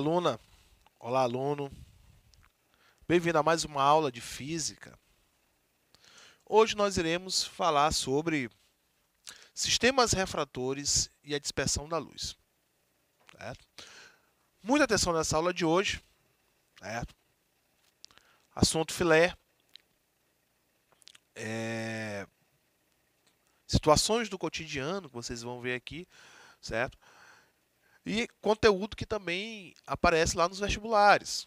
aluna. Olá, aluno. Bem-vindo a mais uma aula de física. Hoje nós iremos falar sobre sistemas refratores e a dispersão da luz. Certo? Muita atenção nessa aula de hoje. Certo? Assunto filé. É... Situações do cotidiano que vocês vão ver aqui, certo? E conteúdo que também aparece lá nos vestibulares.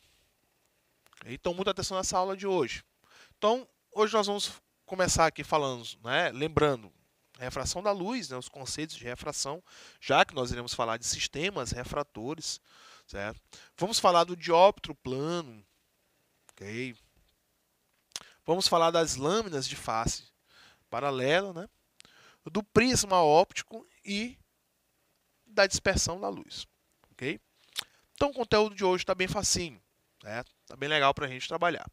Então, muita atenção nessa aula de hoje. Então, hoje nós vamos começar aqui falando, né, lembrando, refração da luz, né, os conceitos de refração, já que nós iremos falar de sistemas refratores. Certo? Vamos falar do dióptro plano. Okay? Vamos falar das lâminas de face paralela, né? do prisma óptico e da dispersão da luz, ok? Então o conteúdo de hoje está bem facinho, né? Tá bem legal para a gente trabalhar.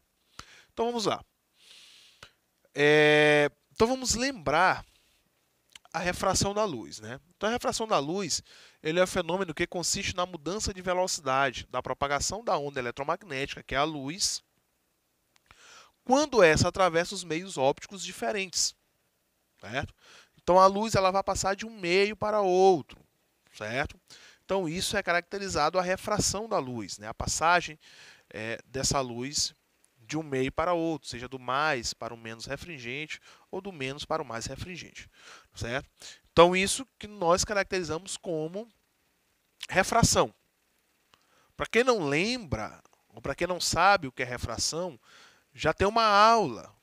Então vamos lá. É... Então vamos lembrar a refração da luz, né? Então a refração da luz ele é um fenômeno que consiste na mudança de velocidade da propagação da onda eletromagnética, que é a luz, quando essa atravessa os meios ópticos diferentes, certo? Então a luz ela vai passar de um meio para outro certo? Então isso é caracterizado a refração da luz, né? a passagem é, dessa luz de um meio para outro, seja do mais para o menos refringente ou do menos para o mais refringente, certo? Então isso que nós caracterizamos como refração. Para quem não lembra ou para quem não sabe o que é refração, já tem uma aula,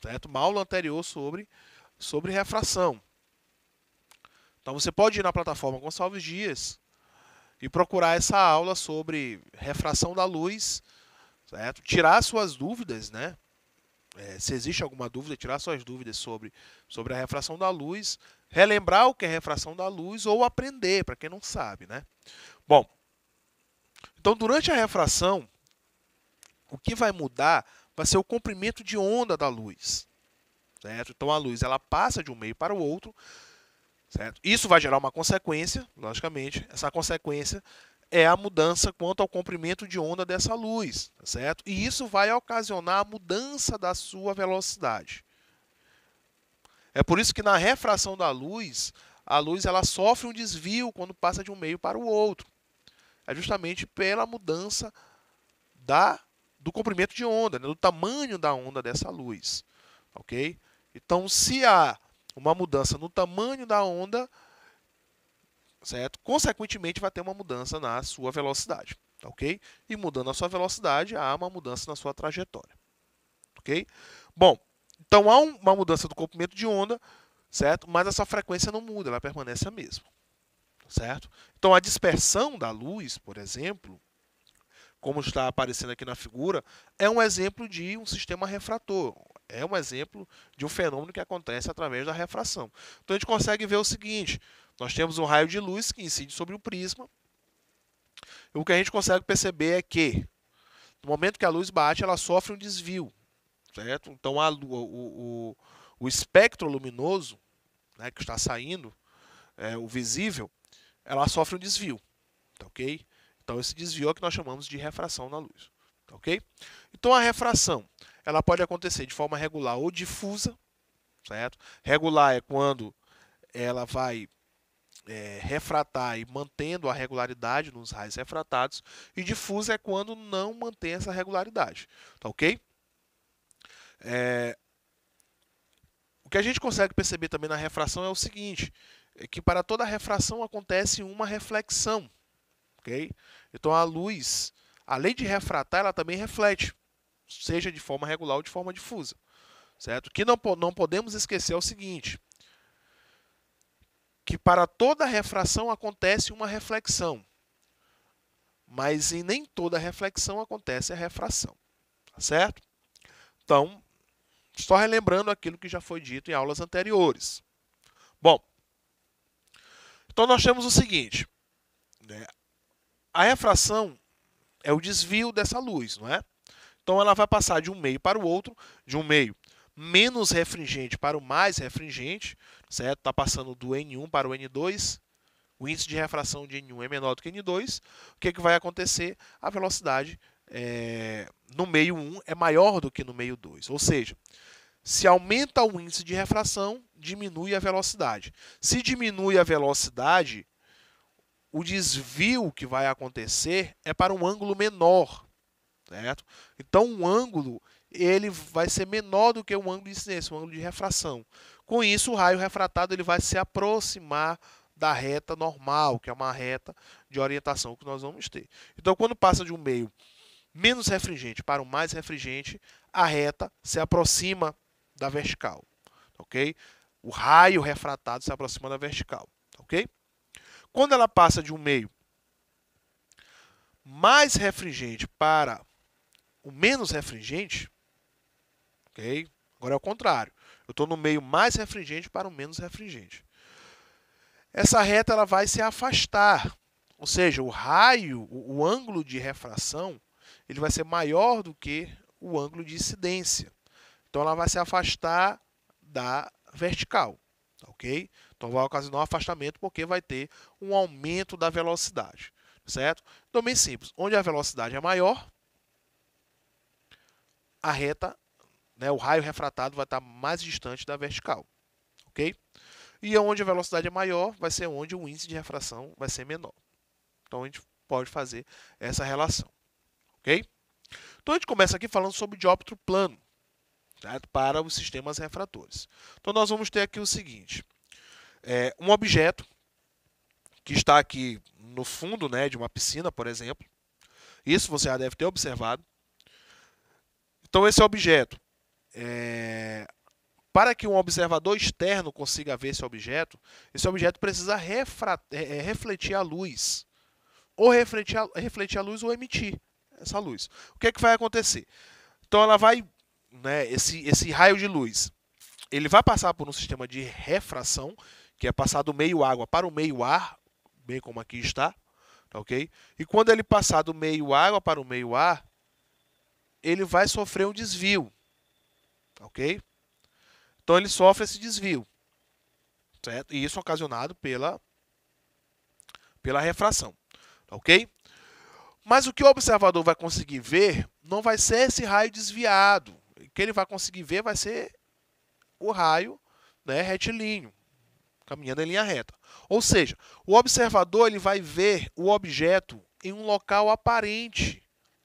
certo? Uma aula anterior sobre sobre refração. Então você pode ir na plataforma Gonçalves Dias e procurar essa aula sobre refração da luz, certo? tirar suas dúvidas, né? É, se existe alguma dúvida, tirar suas dúvidas sobre, sobre a refração da luz, relembrar o que é refração da luz ou aprender, para quem não sabe, né? Bom, então durante a refração, o que vai mudar vai ser o comprimento de onda da luz, certo? Então a luz ela passa de um meio para o outro, Certo? Isso vai gerar uma consequência, logicamente. Essa consequência é a mudança quanto ao comprimento de onda dessa luz, tá certo? E isso vai ocasionar a mudança da sua velocidade. É por isso que na refração da luz, a luz ela sofre um desvio quando passa de um meio para o outro. É justamente pela mudança da do comprimento de onda, né? do tamanho da onda dessa luz, ok? Então, se a uma mudança no tamanho da onda, certo? Consequentemente, vai ter uma mudança na sua velocidade, tá ok? E mudando a sua velocidade, há uma mudança na sua trajetória, ok? Bom, então há uma mudança do comprimento de onda, certo? Mas essa frequência não muda, ela permanece a mesma, certo? Então, a dispersão da luz, por exemplo, como está aparecendo aqui na figura, é um exemplo de um sistema refrator, é um exemplo de um fenômeno que acontece através da refração. Então a gente consegue ver o seguinte: nós temos um raio de luz que incide sobre o prisma. O que a gente consegue perceber é que, no momento que a luz bate, ela sofre um desvio. Certo? Então a, o, o, o espectro luminoso né, que está saindo, é, o visível, ela sofre um desvio. Tá ok? Então esse desvio é o que nós chamamos de refração na luz. Tá ok? Então a refração ela pode acontecer de forma regular ou difusa, certo? Regular é quando ela vai é, refratar e mantendo a regularidade nos raios refratados, e difusa é quando não mantém essa regularidade, tá ok? É... O que a gente consegue perceber também na refração é o seguinte, é que para toda refração acontece uma reflexão, ok? Então a luz, além de refratar, ela também reflete seja de forma regular ou de forma difusa. Certo? Que não, não podemos esquecer é o seguinte: que para toda refração acontece uma reflexão, mas em nem toda reflexão acontece a refração. Tá certo? Então, só relembrando aquilo que já foi dito em aulas anteriores. Bom, então nós temos o seguinte: né? a refração é o desvio dessa luz, não é? Então ela vai passar de um meio para o outro, de um meio menos refringente para o mais refringente, certo? Está passando do N1 para o N2. O índice de refração de N1 é menor do que N2. O que, é que vai acontecer? A velocidade é, no meio 1 é maior do que no meio 2. Ou seja, se aumenta o índice de refração, diminui a velocidade. Se diminui a velocidade, o desvio que vai acontecer é para um ângulo menor certo? Então, o ângulo ele vai ser menor do que o ângulo de incidência, o ângulo de refração. Com isso, o raio refratado ele vai se aproximar da reta normal, que é uma reta de orientação que nós vamos ter. Então, quando passa de um meio menos refringente para o mais refringente, a reta se aproxima da vertical, ok? O raio refratado se aproxima da vertical, ok? Quando ela passa de um meio mais refringente para o menos refringente, ok? Agora é o contrário. Eu estou no meio mais refringente para o menos refringente. Essa reta ela vai se afastar, ou seja, o raio, o, o ângulo de refração, ele vai ser maior do que o ângulo de incidência. Então ela vai se afastar da vertical, ok? Então vai ocasionar um afastamento porque vai ter um aumento da velocidade, certo? Então bem simples, onde a velocidade é maior, a reta, né, o raio refratado vai estar mais distante da vertical, ok? E é onde a velocidade é maior, vai ser onde o índice de refração vai ser menor. Então a gente pode fazer essa relação, ok? Então a gente começa aqui falando sobre o dióptro plano para os sistemas refratores. Então nós vamos ter aqui o seguinte: é, um objeto que está aqui no fundo né, de uma piscina, por exemplo. Isso você já deve ter observado. Então, esse é objeto. É... Para que um observador externo consiga ver esse objeto, esse objeto precisa refra... É, é, refletir a luz. Ou refletir a... refletir a luz ou emitir essa luz. O que é que vai acontecer? Então ela vai, né, esse, esse raio de luz, ele vai passar por um sistema de refração, que é passar do meio água para o meio ar, bem como aqui está, tá ok? E quando ele passar do meio água para o meio ar, ele vai sofrer um desvio. Ok? Então ele sofre esse desvio. Certo? E isso é ocasionado pela, pela refração. Ok? Mas o que o observador vai conseguir ver não vai ser esse raio desviado. O que ele vai conseguir ver vai ser o raio né, retilíneo, caminhando em linha reta. Ou seja, o observador ele vai ver o objeto em um local aparente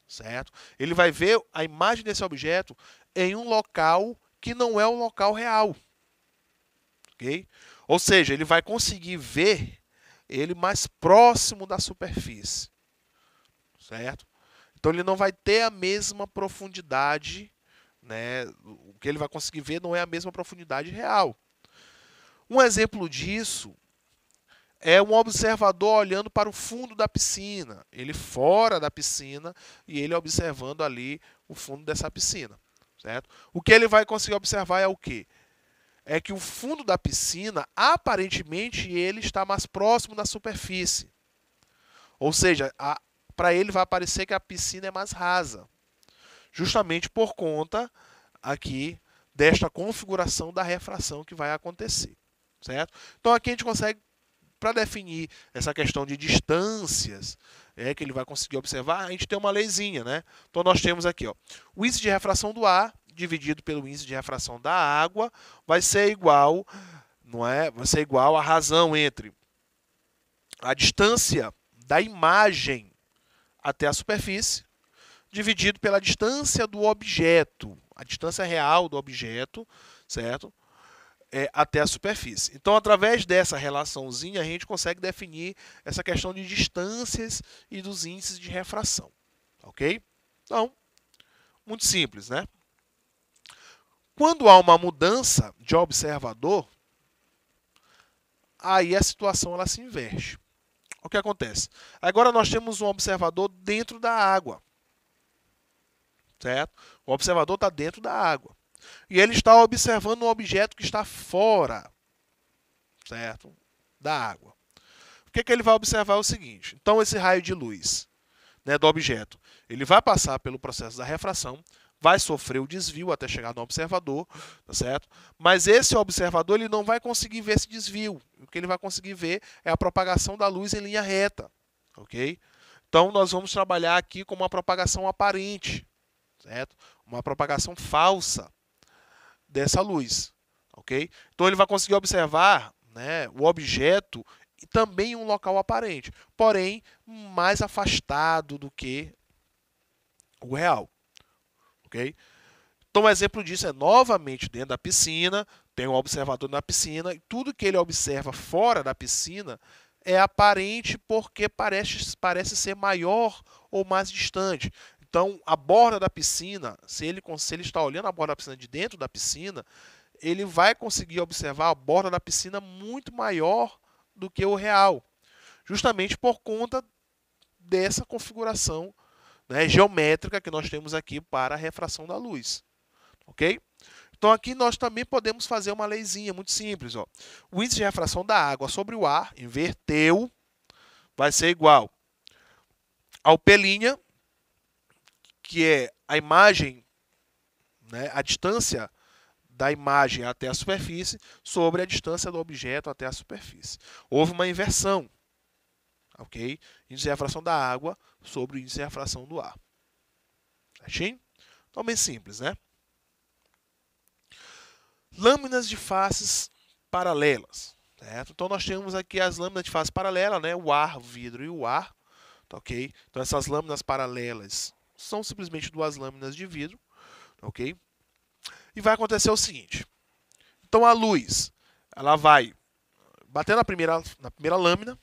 certo? Ele vai ver a imagem desse objeto em um local que não é o local real. OK? Ou seja, ele vai conseguir ver ele mais próximo da superfície. Certo? Então ele não vai ter a mesma profundidade, né? O que ele vai conseguir ver não é a mesma profundidade real. Um exemplo disso é um observador olhando para o fundo da piscina, ele fora da piscina e ele observando ali o fundo dessa piscina, certo? O que ele vai conseguir observar é o quê? É que o fundo da piscina, aparentemente, ele está mais próximo da superfície. Ou seja, para ele vai aparecer que a piscina é mais rasa, justamente por conta aqui desta configuração da refração que vai acontecer, certo? Então aqui a gente consegue para definir essa questão de distâncias é, que ele vai conseguir observar, a gente tem uma leizinha. Né? Então, nós temos aqui ó, o índice de refração do ar dividido pelo índice de refração da água vai ser igual, não é? Vai ser igual à razão entre a distância da imagem até a superfície dividido pela distância do objeto, a distância real do objeto, certo? é, até a superfície. Então, através dessa relaçãozinha, a gente consegue definir essa questão de distâncias e dos índices de refração. Ok? Então, muito simples, né? Quando há uma mudança de observador, aí a situação ela se inverte. O que acontece? Agora nós temos um observador dentro da água. Certo? O observador está dentro da água e ele está observando um objeto que está fora, certo? Da água. O que, que ele vai observar é o seguinte: então, esse raio de luz né, do objeto ele vai passar pelo processo da refração, vai sofrer o desvio até chegar no observador, tá certo? Mas esse observador ele não vai conseguir ver esse desvio. O que ele vai conseguir ver é a propagação da luz em linha reta, ok? Então nós vamos trabalhar aqui com uma propagação aparente, certo? Uma propagação falsa dessa luz, ok? Então ele vai conseguir observar né, o objeto e também um local aparente, porém mais afastado do que o real, ok? Então um exemplo disso é novamente dentro da piscina, tem um observador na piscina e tudo que ele observa fora da piscina é aparente porque parece, parece ser maior ou mais distante. Então, a borda da piscina, se ele, se ele está olhando a borda da piscina de dentro da piscina, ele vai conseguir observar a borda da piscina muito maior do que o real, justamente por conta dessa configuração né, geométrica que nós temos aqui para a refração da luz. Ok? Então, aqui nós também podemos fazer uma leizinha muito simples. Ó. O índice de refração da água sobre o ar, inverteu, vai ser igual ao P' que é a imagem, né, a distância da imagem até a superfície sobre a distância do objeto até a superfície. Houve uma inversão. Ok? Índice de refração da água sobre o índice de refração do ar. Certinho? Então, bem simples, né? Lâminas de faces paralelas. Certo? Então, nós temos aqui as lâminas de face paralela, né? o ar, o vidro e o ar. Tá ok? Então, essas lâminas paralelas são simplesmente duas lâminas de vidro, ok? E vai acontecer o seguinte. Então a luz, ela vai bater na primeira, na primeira lâmina,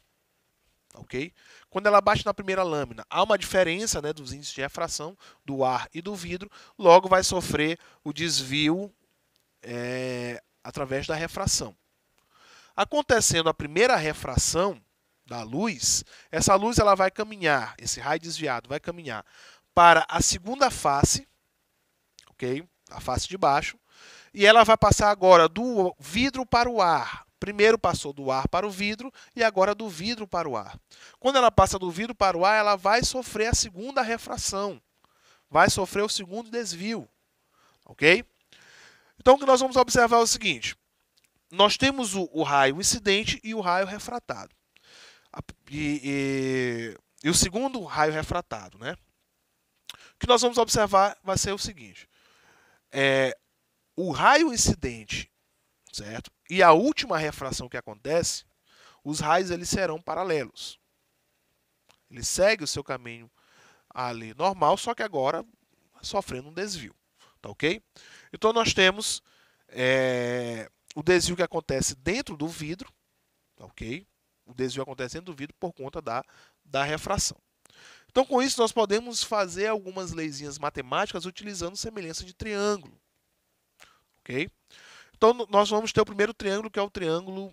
ok? Quando ela bate na primeira lâmina, há uma diferença né, dos índices de refração do ar e do vidro, logo vai sofrer o desvio é, através da refração. Acontecendo a primeira refração da luz, essa luz ela vai caminhar, esse raio desviado vai caminhar para a segunda face, ok? A face de baixo. E ela vai passar agora do vidro para o ar. Primeiro passou do ar para o vidro e agora do vidro para o ar. Quando ela passa do vidro para o ar, ela vai sofrer a segunda refração. Vai sofrer o segundo desvio. Ok? Então, o que nós vamos observar é o seguinte: nós temos o, o raio incidente e o raio refratado. E, e, e, o segundo raio refratado, né? que nós vamos observar vai ser o seguinte: é, o raio incidente, certo? E a última refração que acontece, os raios eles serão paralelos. Ele segue o seu caminho ali normal, só que agora sofrendo um desvio, tá ok? Então nós temos é, o desvio que acontece dentro do vidro, tá ok? O desvio acontece dentro do vidro por conta da, da refração. Então, com isso, nós podemos fazer algumas leizinhas matemáticas utilizando semelhança de triângulo. Ok? Então, nós vamos ter o primeiro triângulo, que é o triângulo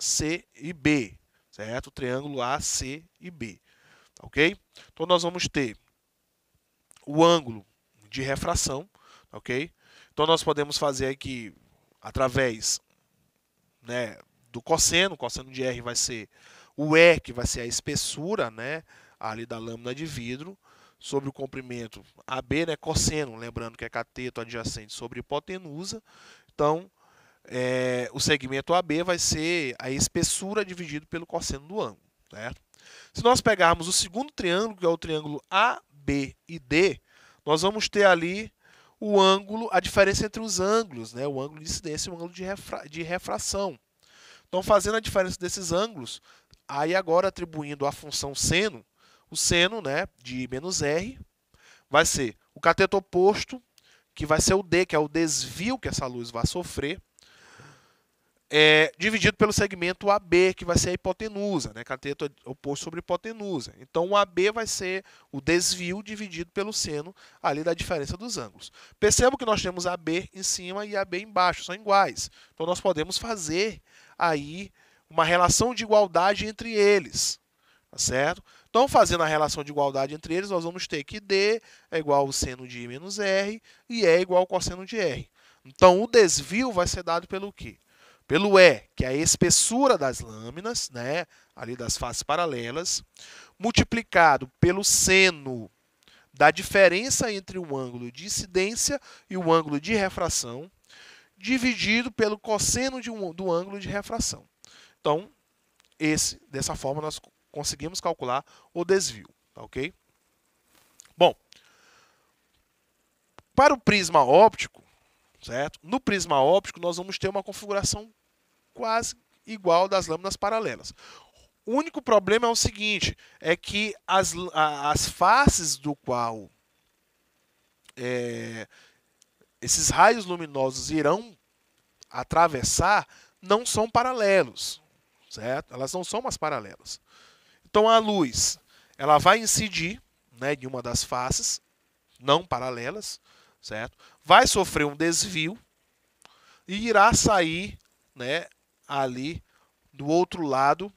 C e B. Certo? O triângulo AC e B. Ok? Então, nós vamos ter o ângulo de refração. Ok? Então, nós podemos fazer aqui através né, do cosseno. O cosseno de R vai ser o E, que vai ser a espessura, né? ali da lâmina de vidro sobre o comprimento AB, né, cosseno, lembrando que é cateto adjacente sobre hipotenusa. Então, é, o segmento AB vai ser a espessura dividido pelo cosseno do ângulo. Certo? Se nós pegarmos o segundo triângulo, que é o triângulo A, B e D, nós vamos ter ali o ângulo, a diferença entre os ângulos, né? o ângulo de incidência e o ângulo de, refra de refração. Então, fazendo a diferença desses ângulos, aí agora atribuindo a função seno, o seno né, de menos R vai ser o cateto oposto, que vai ser o D, que é o desvio que essa luz vai sofrer, é, dividido pelo segmento AB, que vai ser a hipotenusa, né, cateto oposto sobre hipotenusa. Então, o AB vai ser o desvio dividido pelo seno ali da diferença dos ângulos. Percebo que nós temos AB em cima e AB embaixo, são iguais. Então, nós podemos fazer aí uma relação de igualdade entre eles, tá certo? Então, fazendo a relação de igualdade entre eles, nós vamos ter que D é igual ao seno de I menos R e E é igual ao cosseno de R. Então, o desvio vai ser dado pelo quê? Pelo E, que é a espessura das lâminas, né, ali das faces paralelas, multiplicado pelo seno da diferença entre o ângulo de incidência e o ângulo de refração, dividido pelo cosseno um, do ângulo de refração. Então, esse, dessa forma, nós conseguimos calcular o desvio, tá ok? Bom, para o prisma óptico, certo? No prisma óptico nós vamos ter uma configuração quase igual das lâminas paralelas. O único problema é o seguinte, é que as, a, as faces do qual é, esses raios luminosos irão atravessar não são paralelos, certo? Elas não são mais paralelas. Então a luz, ela vai incidir, né, de uma das faces, não paralelas, certo? Vai sofrer um desvio e irá sair, né, ali do outro lado,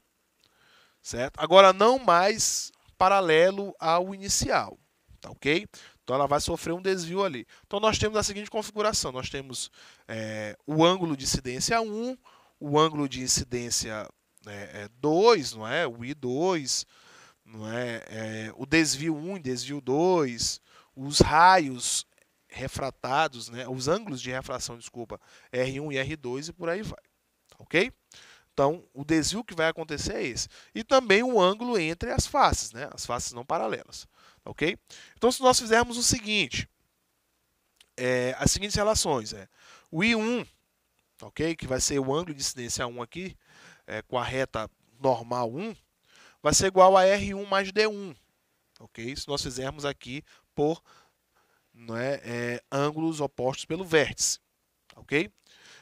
certo? Agora não mais paralelo ao inicial, tá ok? Então ela vai sofrer um desvio ali. Então nós temos a seguinte configuração: nós temos é, o ângulo de incidência 1, o ângulo de incidência né, é, 2, não é? O I2, não é? é? o desvio 1 e desvio 2, os raios refratados, né? os ângulos de refração, desculpa, R1 e R2 e por aí vai. Ok? Então, o desvio que vai acontecer é esse. E também o ângulo entre as faces, né? as faces não paralelas. Ok? Então, se nós fizermos o seguinte, é, as seguintes relações, é o I1, ok? que vai ser o ângulo de incidência 1 aqui, é, com a reta normal 1, vai ser igual a R1 mais D1, ok? Se nós fizermos aqui por né, é, ângulos opostos pelo vértice, ok?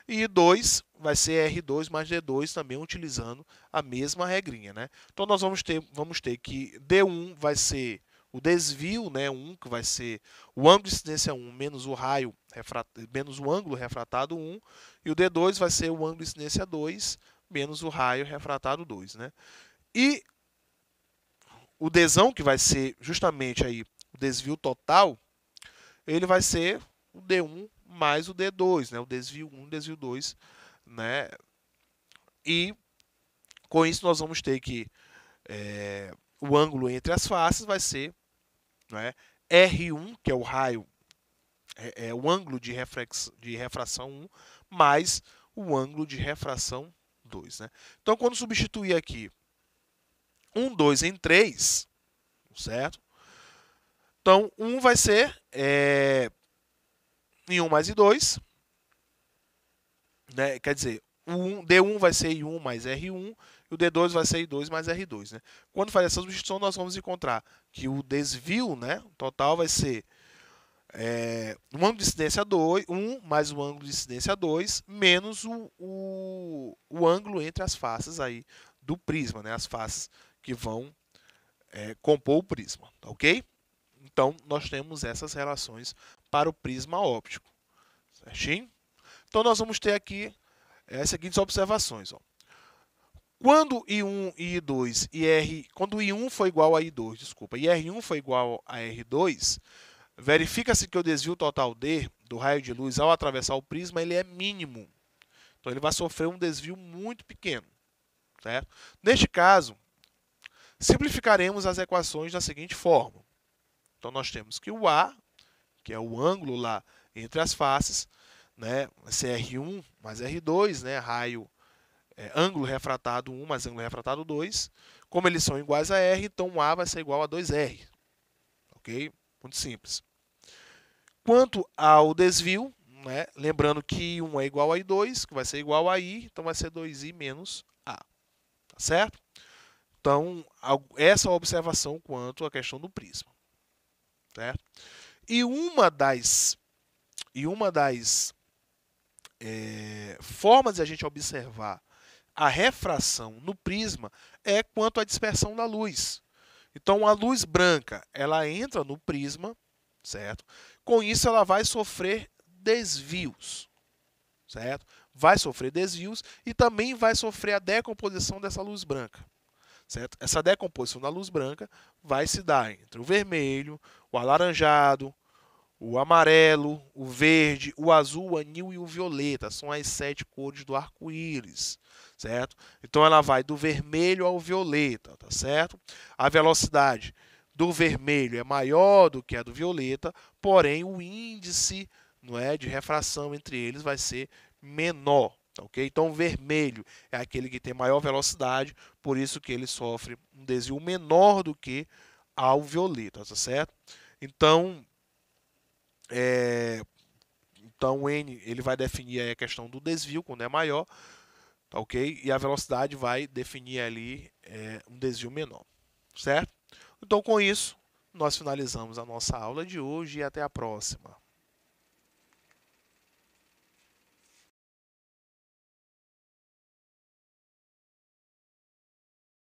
E 2 vai ser R2 mais D2 também utilizando a mesma regrinha, né? Então, nós vamos ter, vamos ter que D1 vai ser o desvio, né, 1, que vai ser o ângulo de incidência 1 menos o raio, menos o ângulo refratado 1, e o D2 vai ser o ângulo de incidência 2 menos o raio refratado 2. Né? E o desão, que vai ser justamente aí o desvio total, ele vai ser o D1 mais o D2, né? o desvio 1 o desvio 2. Né? E com isso nós vamos ter que é, o ângulo entre as faces vai ser né, R1, que é o raio, é, é o ângulo de, reflex, de refração 1, mais o ângulo de refração 2. Né? Então, quando substituir aqui 1, 2 em 3, certo? Então, 1 vai ser é, em 1 mais I2. Né? Quer dizer, o 1, D1 vai ser I1 mais R1 e o D2 vai ser I2 mais R2. Né? Quando fazer essa substituição, nós vamos encontrar que o desvio né, total vai ser é, um ângulo de incidência 2, 1 um, mais o ângulo de incidência 2, menos o, o, o, ângulo entre as faces aí do prisma, né? as faces que vão é, compor o prisma, tá ok? Então, nós temos essas relações para o prisma óptico, certinho? Então, nós vamos ter aqui é, as seguintes observações. Ó. Quando I1 e I2 e R... Quando I1 foi igual a I2, desculpa, e R1 foi igual a R2, verifica-se que o desvio total D do raio de luz ao atravessar o prisma ele é mínimo. Então ele vai sofrer um desvio muito pequeno. Certo? Neste caso, simplificaremos as equações da seguinte forma. Então nós temos que o A, que é o ângulo lá entre as faces, né, esse R1 mais R2, né, raio é, ângulo refratado 1 mais ângulo refratado 2, como eles são iguais a R, então o A vai ser igual a 2R. OK? Muito simples. Quanto ao desvio, né, lembrando que 1 é igual a I2, que vai ser igual a I, então vai ser 2I menos A. Tá certo? Então, essa é a observação quanto à questão do prisma. Certo? E uma das, e uma das é, formas de a gente observar a refração no prisma é quanto à dispersão da luz. Então a luz branca, ela entra no prisma, certo? Com isso ela vai sofrer desvios, certo? Vai sofrer desvios e também vai sofrer a decomposição dessa luz branca. Certo? Essa decomposição da luz branca vai se dar entre o vermelho, o alaranjado, o amarelo, o verde, o azul, o anil e o violeta. São as sete cores do arco-íris certo? Então ela vai do vermelho ao violeta, tá certo? A velocidade do vermelho é maior do que a do violeta, porém o índice não é, de refração entre eles vai ser menor, tá ok? Então, o vermelho é aquele que tem maior velocidade, por isso que ele sofre um desvio menor do que ao violeta, tá certo? Então, é, então N ele vai definir a questão do desvio quando é maior Tá ok? E a velocidade vai definir ali é, um desvio menor, certo? Então, com isso, nós finalizamos a nossa aula de hoje e até a próxima.